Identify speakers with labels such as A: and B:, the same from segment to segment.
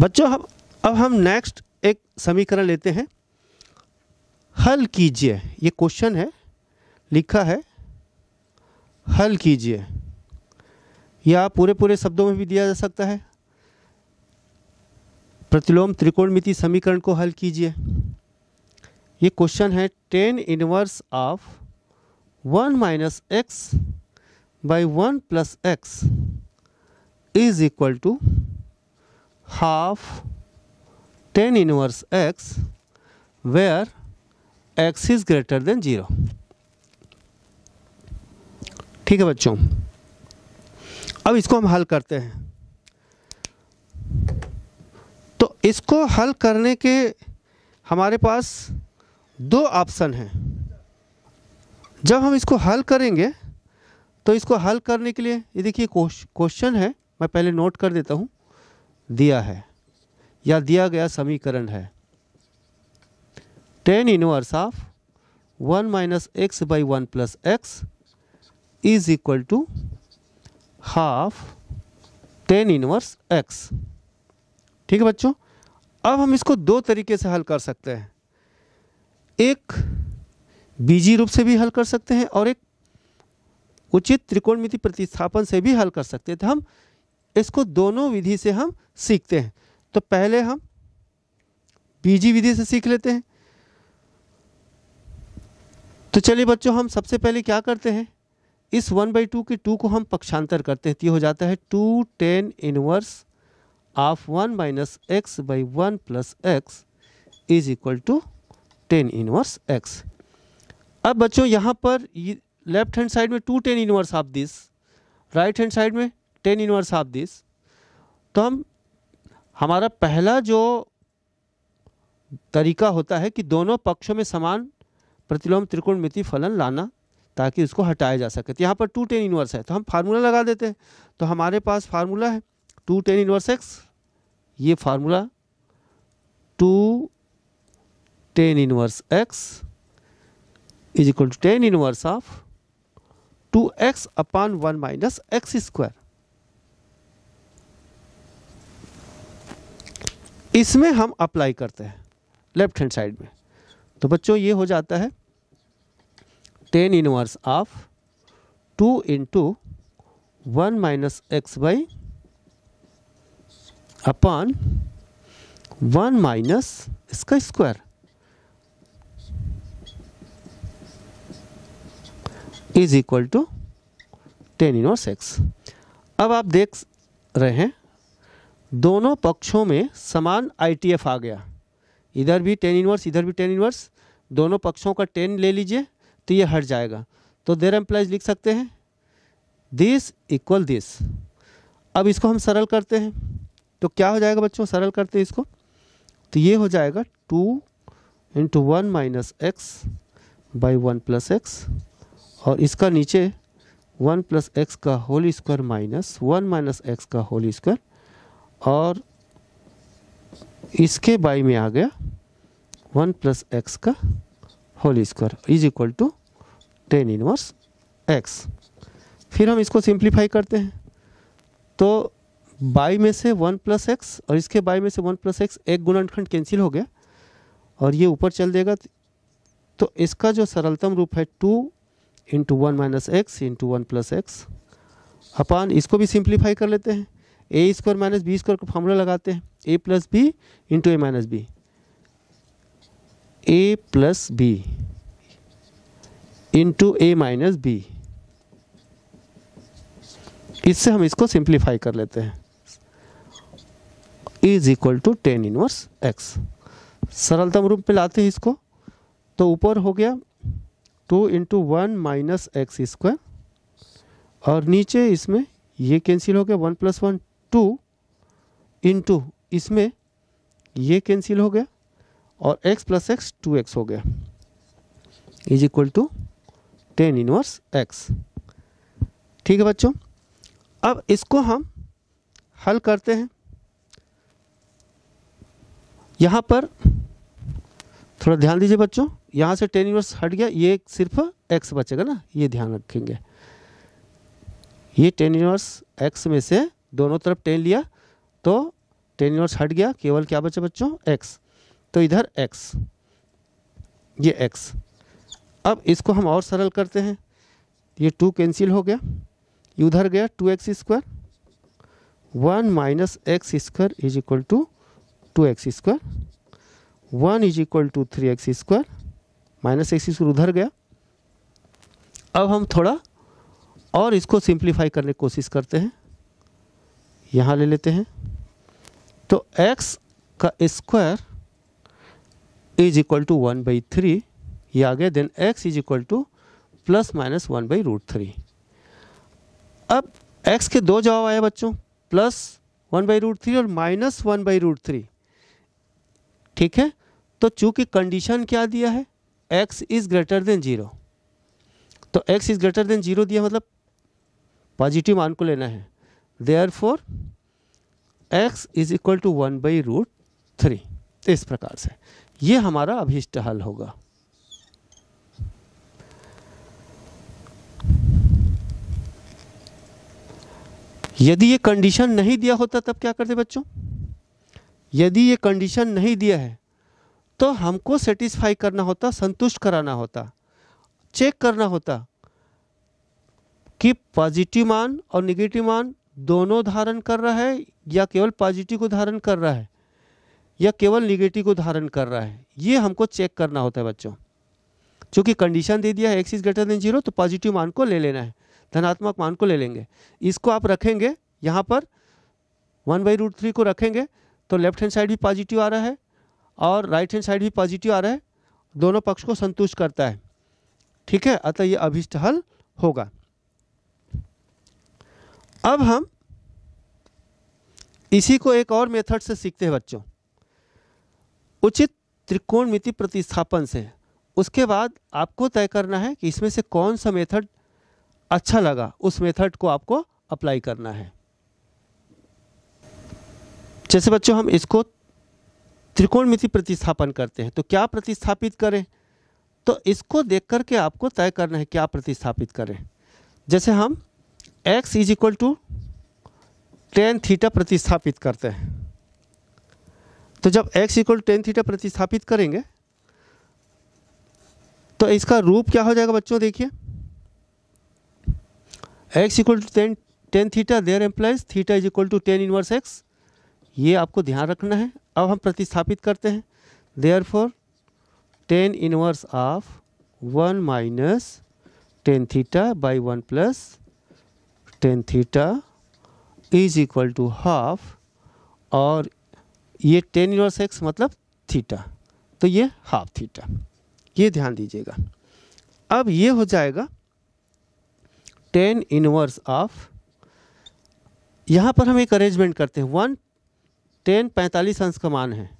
A: बच्चों हम अब हम नेक्स्ट एक समीकरण लेते हैं हल कीजिए ये क्वेश्चन है लिखा है हल कीजिए या पूरे पूरे शब्दों में भी दिया जा सकता है प्रतिलोम त्रिकोणमिति समीकरण को हल कीजिए ये क्वेश्चन है tan inverse of one minus x by one plus x is equal to half tan inverse x where x is greater than 0 ठीक है बच्चों अब इसको हम हल करते हैं तो इसको हल करने के हमारे पास दो ऑप्शन हैं जब हम इसको हल करेंगे तो इसको हल करने के लिए ये देखिए क्वेश्चन है मैं पहले नोट कर देता हूँ दिया है या दिया गया समीकरण है tan inverse of one minus x by one plus x is equal to half tan inverse x ठीक है बच्चों अब हम इसको दो तरीके से हल कर सकते हैं एक बीजी रूप से भी हल कर सकते हैं और एक उचित त्रिकोणमिति प्रतिस्थापन से भी हल कर सकते हैं तो हम इसको दोनों विधि से हम सीखते हैं तो पहले हम बीजी विधि से सीख लेते हैं तो चलिए बच्चों हम सबसे पहले क्या करते हैं इस वन बाई टू के टू को हम पक्षांतर करते हैं तो ये हो जाता है two tan inverse of one minus x by one plus x is equal to tan inverse x अब बच्चों यहाँ पर लेफ्ट हैंड साइड में two tan inverse of this right hand side में टेन इनवर्स ऑफ दिस तो हम हमारा पहला जो तरीका होता है कि दोनों पक्षों में समान प्रतिलोम त्रिकोणमिति फलन लाना ताकि उसको हटाया जा सके तो यहाँ पर टू टेन इनवर्स है तो हम फार्मूला लगा देते हैं तो हमारे पास फार्मूला है टू टेन इनवर्स एक्स ये formula two tan inverse x is equal to tan inverse of two x upon one minus x square इसमें हम अप्लाई करते हैं लेफ्ट हैंड साइड में तो बच्चों ये हो जाता है tan inverse of two into one minus x by upon one minus इसका square is equal to tan inverse x अब आप देख रहे हैं दोनों पक्षों में समान आईटीएफ आ गया इधर भी टेन इनवर्स इधर भी टेन इनवर्स दोनों पक्षों का टेन ले लीजिए तो ये हट जाएगा तो देर एम्प्लाइज लिख सकते हैं दिस इक्वल दिस अब इसको हम सरल करते हैं तो क्या हो जाएगा बच्चों सरल करते हैं इसको तो ये हो जाएगा two into one minus x by one plus x और इसका नीचे वन प्लस एक्स का whole square minus one minus x का होल स्क्वायर और इसके बाई में आ गया वन प्लस एक्स का whole square is equal to tan inverse x फिर हम इसको सिंप्लीफाई करते हैं तो बाई में से वन प्लस एक्स और इसके बाई में से वन प्लस एक्स एक गुणनखंड कैंसिल हो गया और ये ऊपर चल देगा तो इसका जो सरलतम रूप है two into one minus x into one plus x upon इसको भी सिंप्लीफाई कर लेते हैं A square minus B square का फार्मूला लगाते हैं A plus B into A minus B A plus B into A minus B इससे हम इसको सिंप्लीफाई कर लेते हैं is equal to tan inverse x सरलतम रूप में लाते हैं इसको तो ऊपर हो गया two into one minus x square और नीचे इसमें ये कैंसिल हो गया one plus one two into इसमें ये कैंसिल हो गया और x plus x two x हो गया is equal to tan inverse x ठीक है बच्चों अब इसको हम हल करते हैं यहाँ पर थोड़ा ध्यान दीजिए बच्चों यहाँ से टेन इनवर्स हट गया ये सिर्फ x बचेगा ना ये ध्यान रखेंगे ये टेन इनवर्स x में से दोनों तरफ टेन लिया तो टेन इनवर्स हट गया केवल क्या बचे बच्चों एक्स तो इधर एक्स ये एक्स अब इसको हम और सरल करते हैं ये टू कैंसिल हो गया उधर गया two x square one minus x square is equal to two x square one is equal to three x square minus x square उधर गया अब हम थोड़ा और इसको सिंप्लीफाई करने की कोशिश करते हैं यहाँ ले लेते हैं तो x का square is equal to one by three ये आ गया then x is equal to plus minus one by root three अब x के दो जवाब आए बच्चों plus one by root three और minus one by root three ठीक है तो चूंकि कंडीशन क्या दिया है x is greater than zero तो x is greater than zero दिया मतलब पॉजिटिव मान को लेना है there x is equal to one by root three इस प्रकार से ये हमारा अभिष्ट हल होगा यदि ये कंडीशन नहीं दिया होता तब क्या करते बच्चों यदि ये कंडीशन नहीं दिया है तो हमको सेटिस्फाई करना होता संतुष्ट कराना होता चेक करना होता कि पॉजिटिव मान और निगेटिव मान दोनों धारण कर रहा है या केवल पॉजिटिव को धारण कर रहा है या केवल निगेटिव को धारण कर रहा है ये हमको चेक करना होता है बच्चों चूँकि कंडीशन दे दिया है x is greater than zero तो पॉजिटिव मान को ले लेना है धनात्मक मान को ले लेंगे इसको आप रखेंगे यहाँ पर वन बाई रूट थ्री को रखेंगे तो लेफ्ट हैंड साइड भी पॉजिटिव आ रहा है और राइट हैंड साइड भी पॉजिटिव आ रहा है दोनों पक्ष को संतुष्ट करता है ठीक है अतः ये अभिष्ट हल होगा अब हम इसी को एक और मेथड से सीखते हैं बच्चों उचित त्रिकोणमिति प्रतिस्थापन से उसके बाद आपको तय करना है कि इसमें से कौन सा मेथड अच्छा लगा उस मेथड को आपको अप्लाई करना है जैसे बच्चों हम इसको त्रिकोणमिति प्रतिस्थापन करते हैं तो क्या प्रतिस्थापित करें तो इसको देख करके आपको तय करना है क्या प्रतिस्थापित करें जैसे हम x is equal to tan theta प्रतिस्थापित करते हैं तो जब एक्स इक्वल टेन थीटा प्रतिस्थापित करेंगे तो इसका रूप क्या हो जाएगा बच्चों देखिए x equal to tan tan theta there implies theta is equal to tan inverse x ये आपको ध्यान रखना है अब हम प्रतिस्थापित करते हैं therefore tan inverse of one minus tan theta by one plus tan theta is equal to half और ये टेन इनवर्स एक्स मतलब थीटा तो ये हाफ थीटा ये ध्यान दीजिएगा अब ये हो जाएगा टेन इनवर्स ऑफ यहाँ पर हम एक अरेंजमेंट करते हैं वन टेन पैंतालीस अंश का मान है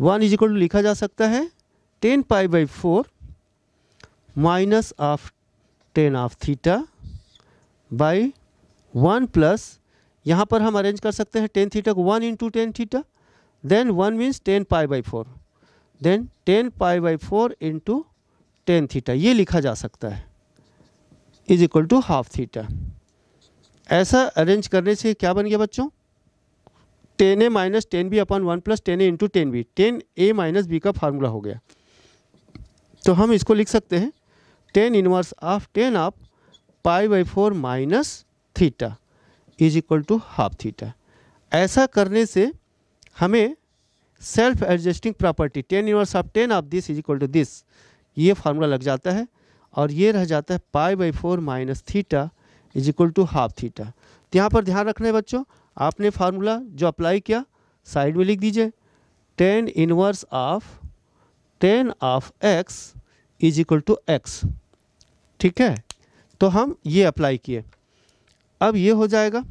A: वन इज इक्वल टू लिखा जा सकता है tan pi by four minus of tan of theta by one plus यहाँ पर हम अरेंज कर सकते हैं टेन थीटा को one into tan theta then one means tan pi by four then tan pi by four into tan theta ये लिखा जा सकता है is equal to half theta ऐसा अरेंज करने से क्या बन गया बच्चों tan A minus tan B अपन one plus tan A into tan B tan A minus B का फार्मूला हो गया तो हम इसको लिख सकते हैं tan inverse of tan of pi by four minus theta is equal to half theta ऐसा करने से हमें self adjusting property tan inverse of tan of this is equal to this ये फार्मूला लग जाता है और ये रह जाता है pi by four minus theta is equal to half theta तो यहाँ पर ध्यान रखना है बच्चों आपने फार्मूला जो अप्लाई किया साइड में लिख दीजिए tan inverse of tan of x is equal to x ठीक है तो हम ये अप्लाई किए अब ये हो जाएगा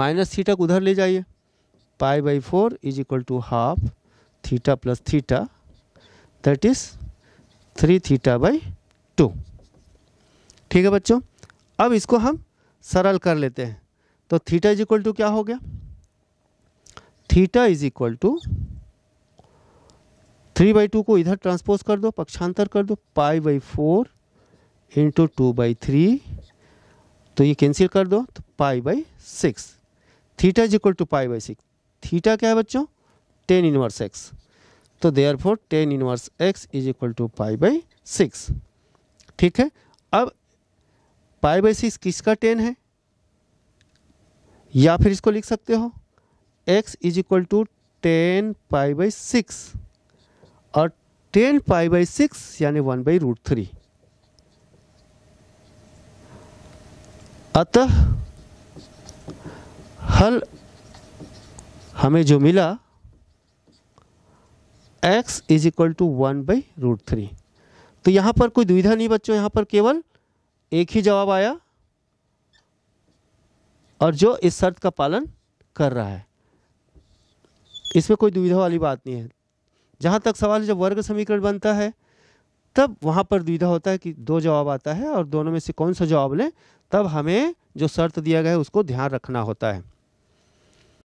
A: माइनस थीटा को उधर ले जाइए pi by four is equal to half theta plus theta that is three theta by two ठीक है बच्चों अब इसको हम सरल कर लेते हैं तो थीटा इज इक्वल टू क्या हो गया theta is equal to three by two को इधर ट्रांसपोज कर दो पक्षांतर कर दो pi by four into two by three तो ये कैंसिल कर दो तो pi by six theta is equal to pi by six theta क्या है बच्चों टेन इनवर्स एक्स तो therefore tan inverse x is equal to pi by six ठीक है अब पाई बाई सिक्स किसका टेन है या फिर इसको लिख सकते हो x is equal to tan pi by six और टेन पाई बाई सिक्स यानी वन बाई रूट थ्री अतः हल हमें जो मिला x is equal to one by root three तो यहाँ पर कोई दुविधा नहीं बच्चों यहां पर केवल एक ही जवाब आया और जो इस शर्त का पालन कर रहा है इसमें कोई दुविधा वाली बात नहीं है जहां तक सवाल जब वर्ग समीकरण बनता है तब वहां पर दुविधा होता है कि दो जवाब आता है और दोनों में से कौन सा जवाब लें तब हमें जो शर्त दिया गया है उसको ध्यान रखना होता है